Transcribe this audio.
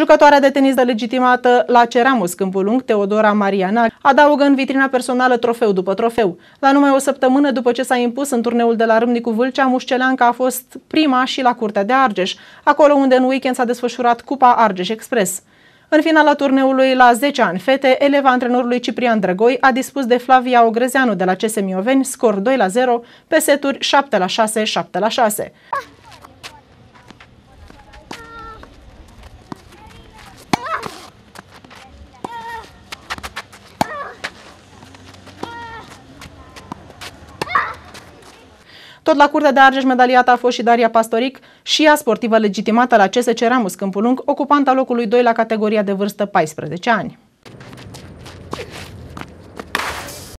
Jucătoarea de tenis de legitimată la Ceramus Câmpul Lung, Teodora Mariana, adaugă în vitrina personală trofeu după trofeu. La numai o săptămână după ce s-a impus în turneul de la Râmnicu Vâlcea, Mușceleanca a fost prima și la Curtea de Argeș, acolo unde în weekend s-a desfășurat Cupa Argeș Express. În finala turneului, la 10 ani fete, eleva antrenorului Ciprian Drăgoi a dispus de Flavia Ogrezeanu de la CS Mioveni, scor 2 la 0, pe seturi 7 la 6, 7 la 6. Tot la Curtea de Argeș medaliată a fost și Daria Pastoric, și ea sportivă legitimată la CSC Ramus Câmpulung, ocupanta locului 2 la categoria de vârstă 14 ani.